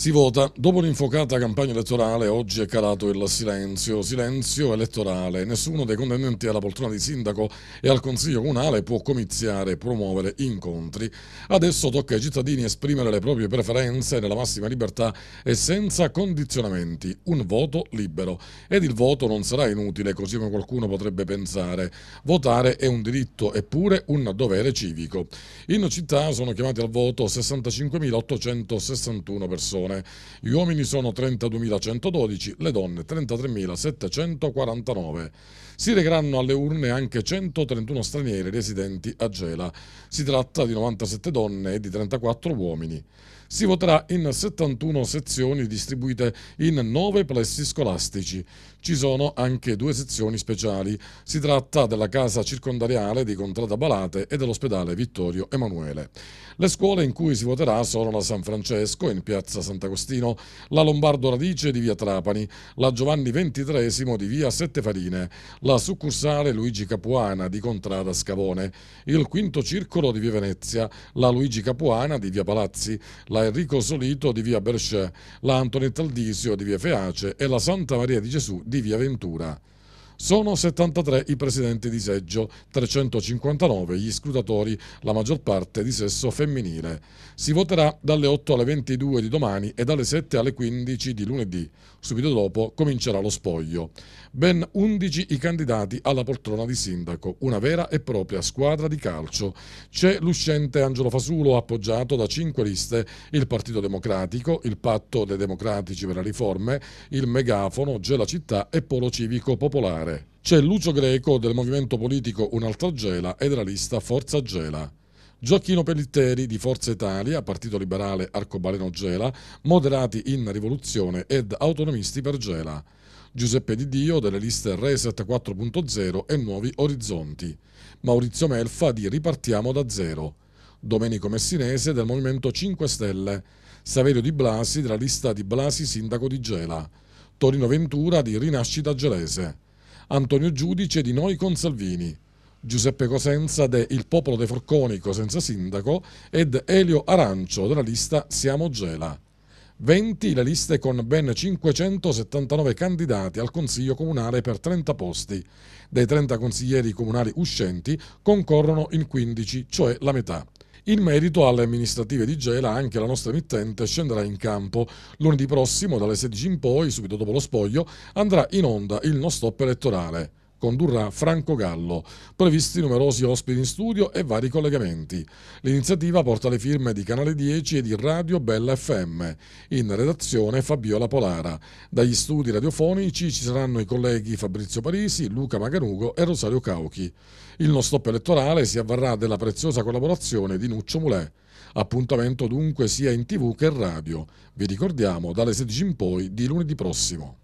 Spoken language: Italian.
Si vota. Dopo l'infocata campagna elettorale oggi è calato il silenzio, silenzio elettorale. Nessuno dei contendenti alla poltrona di sindaco e al consiglio comunale può comiziare e promuovere incontri. Adesso tocca ai cittadini esprimere le proprie preferenze nella massima libertà e senza condizionamenti. Un voto libero. Ed il voto non sarà inutile, così come qualcuno potrebbe pensare. Votare è un diritto eppure un dovere civico. In città sono chiamati al voto 65.861 persone persone. Gli uomini sono 32.112, le donne 33.749. Si recheranno alle urne anche 131 stranieri residenti a Gela. Si tratta di 97 donne e di 34 uomini si voterà in 71 sezioni distribuite in 9 plessi scolastici. Ci sono anche due sezioni speciali. Si tratta della casa circondariale di Contrada Balate e dell'ospedale Vittorio Emanuele. Le scuole in cui si voterà sono la San Francesco in piazza Sant'Agostino, la Lombardo Radice di via Trapani, la Giovanni XXIII di via Sette Farine, la succursale Luigi Capuana di Contrada Scavone, il quinto circolo di via Venezia, la Luigi Capuana di via Palazzi, la la Enrico Solito di via Bercè, la Antoni Taldisio di via Feace e la Santa Maria di Gesù di via Ventura. Sono 73 i presidenti di seggio, 359 gli scrutatori, la maggior parte di sesso femminile. Si voterà dalle 8 alle 22 di domani e dalle 7 alle 15 di lunedì. Subito dopo comincerà lo spoglio. Ben 11 i candidati alla poltrona di sindaco, una vera e propria squadra di calcio. C'è l'uscente Angelo Fasulo appoggiato da cinque liste, il Partito Democratico, il Patto dei Democratici per le Riforme, il Megafono, Gela Città e Polo Civico Popolare. C'è Lucio Greco del movimento politico Un'altra Gela e della lista Forza Gela. Gioacchino Pellitteri di Forza Italia, Partito Liberale Arcobaleno Gela, Moderati in Rivoluzione ed Autonomisti per Gela. Giuseppe Di Dio delle liste Reset 4.0 e Nuovi Orizzonti. Maurizio Melfa di Ripartiamo da Zero. Domenico Messinese del Movimento 5 Stelle. Saverio Di Blasi della lista Di Blasi Sindaco di Gela. Torino Ventura di Rinascita Gelese. Antonio Giudice di Noi con Salvini, Giuseppe Cosenza de Il Popolo dei Forconi Cosenza Sindaco ed Elio Arancio della lista Siamo Gela. 20 le liste con ben 579 candidati al Consiglio Comunale per 30 posti. Dei 30 consiglieri comunali uscenti concorrono in 15, cioè la metà. In merito alle amministrative di Gela, anche la nostra emittente scenderà in campo. Lunedì prossimo, dalle 16 in poi, subito dopo lo spoglio, andrà in onda il non stop elettorale condurrà Franco Gallo, previsti numerosi ospiti in studio e vari collegamenti. L'iniziativa porta le firme di Canale 10 e di Radio Bella FM, in redazione Fabiola Polara. Dagli studi radiofonici ci saranno i colleghi Fabrizio Parisi, Luca Maganugo e Rosario Cauchi. Il nostro stop elettorale si avvarrà della preziosa collaborazione di Nuccio Mulè. Appuntamento dunque sia in tv che in radio. Vi ricordiamo dalle 16 in poi di lunedì prossimo.